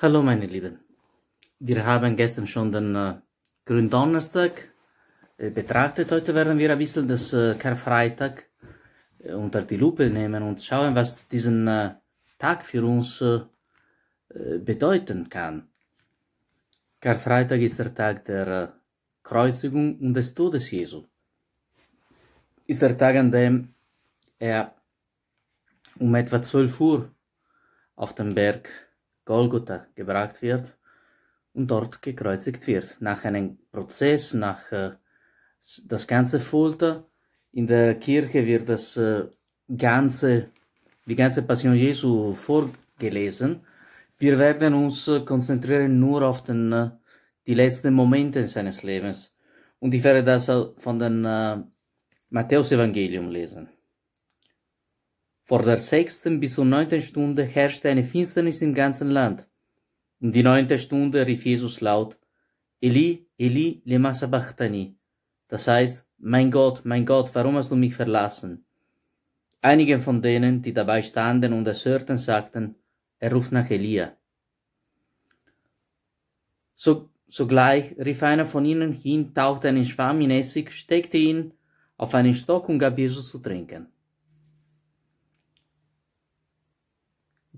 Hallo meine Lieben, wir haben gestern schon den äh, Gründonnerstag äh, betrachtet. Heute werden wir ein bisschen das äh, Karfreitag äh, unter die Lupe nehmen und schauen, was diesen äh, Tag für uns äh, äh, bedeuten kann. Karfreitag ist der Tag der äh, Kreuzigung und des Todes Jesu. Ist der Tag, an dem er um etwa 12 Uhr auf dem Berg Golgotha gebracht wird und dort gekreuzigt wird. Nach einem Prozess, nach äh, das ganze Folter. In der Kirche wird das äh, eh, ganze, die ganze Passion Jesu vorgelesen. Wir werden uns äh, eh, konzentrieren nur auf den, die letzten Momente seines Lebens. Und ich werde das von den Matthäus-Evangelium lesen. Vor der sechsten bis zur neunten Stunde herrschte eine Finsternis im ganzen Land. Um die neunte Stunde rief Jesus laut, Eli, Eli, lema sabachthani. Das heißt, mein Gott, mein Gott, warum hast du mich verlassen? Einige von denen, die dabei standen und es hörten, sagten, er ruft nach Elia. So, sogleich rief einer von ihnen hin, tauchte einen Schwamm in Essig, steckte ihn auf einen Stock und gab Jesus zu trinken.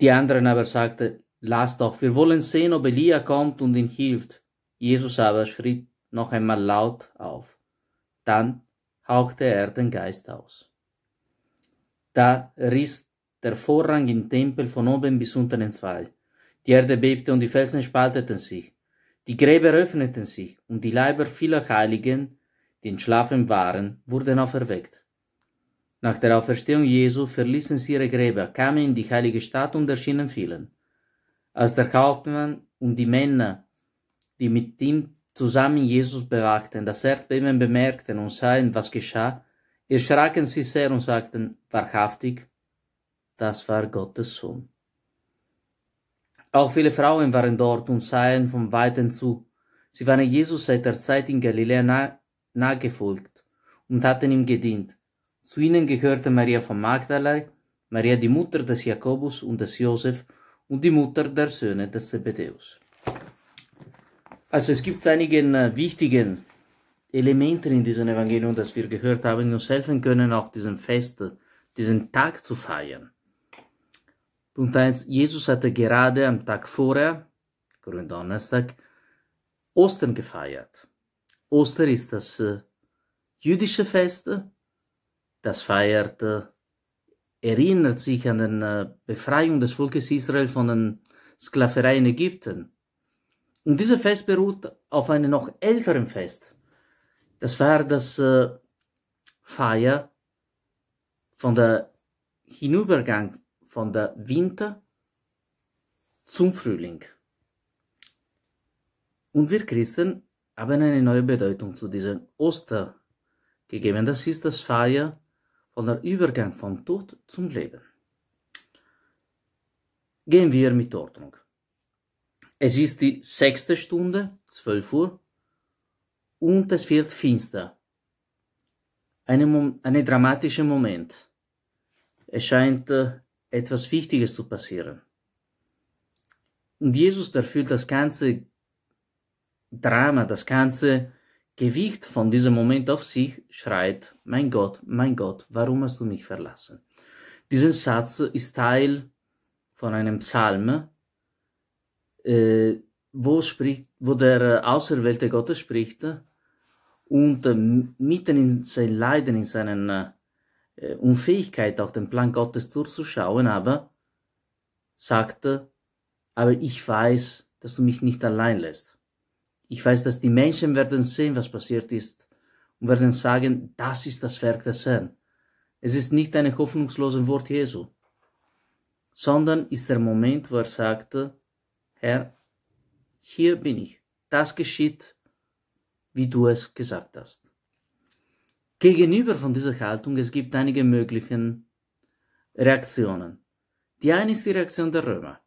Die anderen aber sagten, lasst doch, wir wollen sehen, ob Elia kommt und ihn hilft. Jesus aber schrie noch einmal laut auf. Dann hauchte er den Geist aus. Da riss der Vorrang im Tempel von oben bis unten entzwei. Die Erde bebte und die Felsen spalteten sich. Die Gräber öffneten sich und die Leiber vieler Heiligen, die entschlafen waren, wurden auferweckt. Nach der Auferstehung Jesu verließen sie ihre Gräber, kamen in die heilige Stadt und erschienen vielen. Als der Hauptmann und die Männer, die mit ihm zusammen Jesus bewachten, das Erdbeben bemerkten und sahen, was geschah, erschraken sie sehr und sagten wahrhaftig, das war Gottes Sohn. Auch viele Frauen waren dort und sahen von weitem zu. Sie waren Jesus seit der Zeit in Galiläa nah, nahegefolgt und hatten ihm gedient. Zu ihnen gehörte Maria von Magdala, Maria die Mutter des Jakobus und des Josef und die Mutter der Söhne des Zebedeus. Also es gibt einige äh, wichtige Elemente in diesem Evangelium, das wir gehört haben, die uns helfen können, auch diesen Fest, äh, diesen Tag zu feiern. Punkt 1. Jesus hatte gerade am Tag vorher, Gründonnerstag, Ostern gefeiert. Ostern ist das äh, jüdische Fest das feiert, äh, erinnert sich an die äh, Befreiung des Volkes Israel von den Sklaverei in Ägypten. Und dieses Fest beruht auf einem noch älteren Fest. Das war das äh, Feier von der Hinübergang von der Winter zum Frühling. Und wir Christen haben eine neue Bedeutung zu diesem Oster gegeben. Das ist das Feier und der Übergang vom Tod zum Leben. Gehen wir mit Ordnung. Es ist die sechste Stunde, 12 Uhr, und es wird finster. Ein Mom eine dramatische Moment. Es scheint äh, etwas Wichtiges zu passieren. Und Jesus erfüllt das ganze Drama, das ganze Gewicht von diesem Moment auf sich schreit, mein Gott, mein Gott, warum hast du mich verlassen? Dieser Satz ist Teil von einem Psalm, äh, wo, spricht, wo der auserwählte Gottes spricht und äh, mitten in sein Leiden, in seiner äh, Unfähigkeit, auf den Plan Gottes durchzuschauen, aber sagte, aber ich weiß, dass du mich nicht allein lässt. Ich weiß, dass die Menschen werden sehen, was passiert ist und werden sagen, das ist das Werk des Herrn. Es ist nicht ein hoffnungsloses Wort Jesu, sondern ist der Moment, wo er sagte, Herr, hier bin ich. Das geschieht, wie du es gesagt hast. Gegenüber von dieser Haltung, es gibt einige möglichen Reaktionen. Die eine ist die Reaktion der Römer,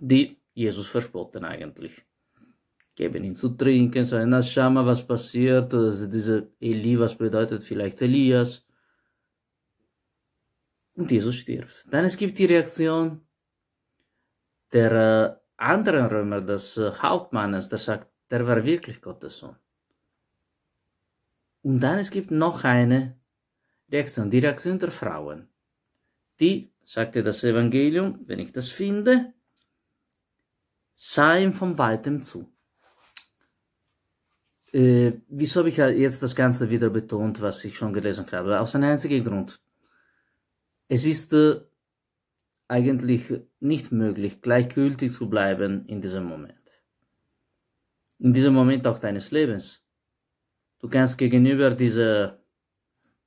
die Jesus verspotten eigentlich geben ihn zu trinken, sagen, na schau mal, was passiert, also diese Eli, was bedeutet vielleicht Elias. Und Jesus stirbt. Dann es gibt die Reaktion der äh, anderen Römer, des äh, Hauptmannes, der sagt, der war wirklich Gottes Sohn. Und dann es gibt noch eine Reaktion, die Reaktion der Frauen. Die, sagte das Evangelium, wenn ich das finde, sah ihm von weitem zu. Äh, wieso habe ich jetzt das Ganze wieder betont, was ich schon gelesen habe? Aus einem einzigen Grund. Es ist äh, eigentlich nicht möglich, gleichgültig zu bleiben in diesem Moment. In diesem Moment auch deines Lebens. Du kannst gegenüber dieser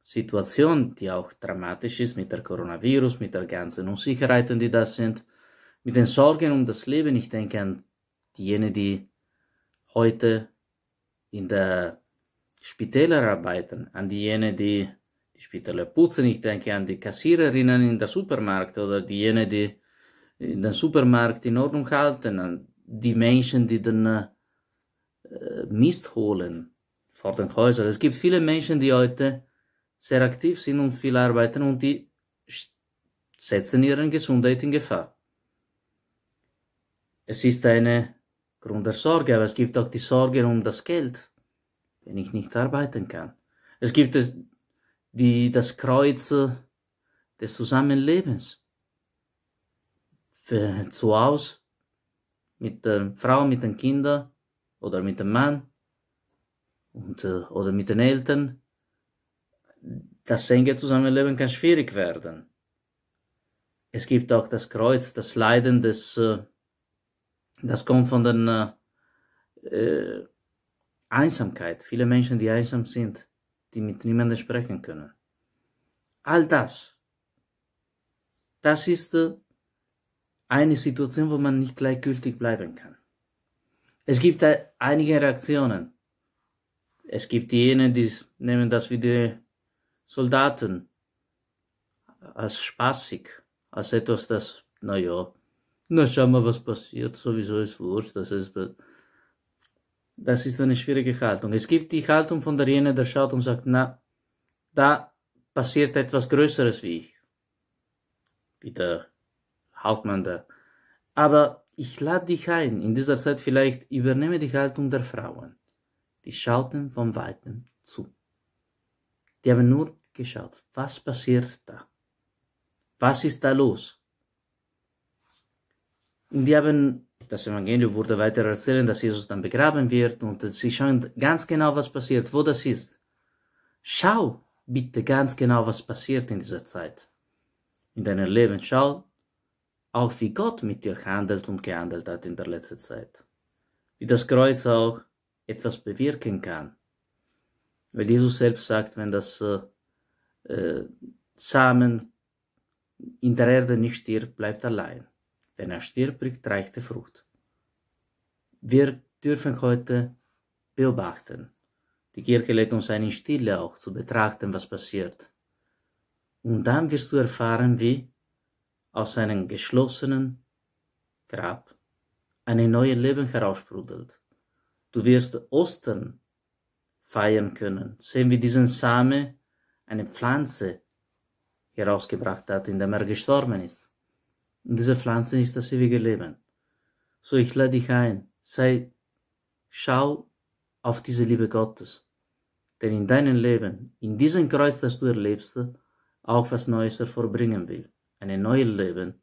Situation, die auch dramatisch ist mit der Coronavirus, mit der ganzen Unsicherheiten, die das sind, mit den Sorgen um das Leben, ich denke an diejenigen, die heute in der Spitäler arbeiten, an diejenigen, die die Spitäler putzen. Ich denke an die Kassiererinnen in der Supermarkt oder diejenigen, die den Supermarkt in Ordnung halten, an die Menschen, die den äh, Mist holen vor den Häusern. Es gibt viele Menschen, die heute sehr aktiv sind und viel arbeiten und die setzen ihre Gesundheit in Gefahr. Es ist eine Grund der Sorge, aber es gibt auch die Sorge um das Geld, wenn ich nicht arbeiten kann. Es gibt es, die, das Kreuz äh, des Zusammenlebens. Für, zu Hause, mit der Frau, mit den Kindern oder mit dem Mann und, äh, oder mit den Eltern. Das enge Zusammenleben kann schwierig werden. Es gibt auch das Kreuz, das Leiden des äh, das kommt von der äh, äh, Einsamkeit. Viele Menschen, die einsam sind, die mit niemandem sprechen können. All das, das ist äh, eine Situation, wo man nicht gleichgültig bleiben kann. Es gibt äh, einige Reaktionen. Es gibt diejenigen, die nehmen das wie die Soldaten als spaßig, als etwas, das, naja, na, schauen wir, was passiert. Sowieso ist wurscht. Das ist, das ist eine schwierige Haltung. Es gibt die Haltung von der jene, der schaut und sagt, na, da passiert etwas Größeres wie ich. Wie der Hauptmann da. Aber ich lade dich ein, in dieser Zeit vielleicht übernehme die Haltung der Frauen. Die schauten von Weitem zu. Die haben nur geschaut, was passiert da? Was ist da los? Und die haben, das Evangelium wurde weiter erzählen, dass Jesus dann begraben wird und sie schauen ganz genau, was passiert, wo das ist. Schau bitte ganz genau, was passiert in dieser Zeit. In deinem Leben schau auch, wie Gott mit dir handelt und gehandelt hat in der letzten Zeit. Wie das Kreuz auch etwas bewirken kann. Weil Jesus selbst sagt, wenn das äh, äh Samen in der Erde nicht stirbt, bleibt allein. Wenn er stirbt, trägt reichte Frucht. Wir dürfen heute beobachten. Die Kirche lädt uns ein, in Stille auch zu betrachten, was passiert. Und dann wirst du erfahren, wie aus einem geschlossenen Grab ein neues Leben heraussprudelt. Du wirst Ostern feiern können, sehen, wie diesen Same eine Pflanze herausgebracht hat, indem er gestorben ist. Und diese Pflanze ist das ewige Leben. So ich lade dich ein, sei, schau auf diese Liebe Gottes. Denn in deinem Leben, in diesem Kreuz, das du erlebst, auch was Neues hervorbringen will. Ein neues Leben,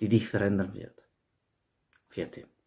die dich verändern wird. Vierte.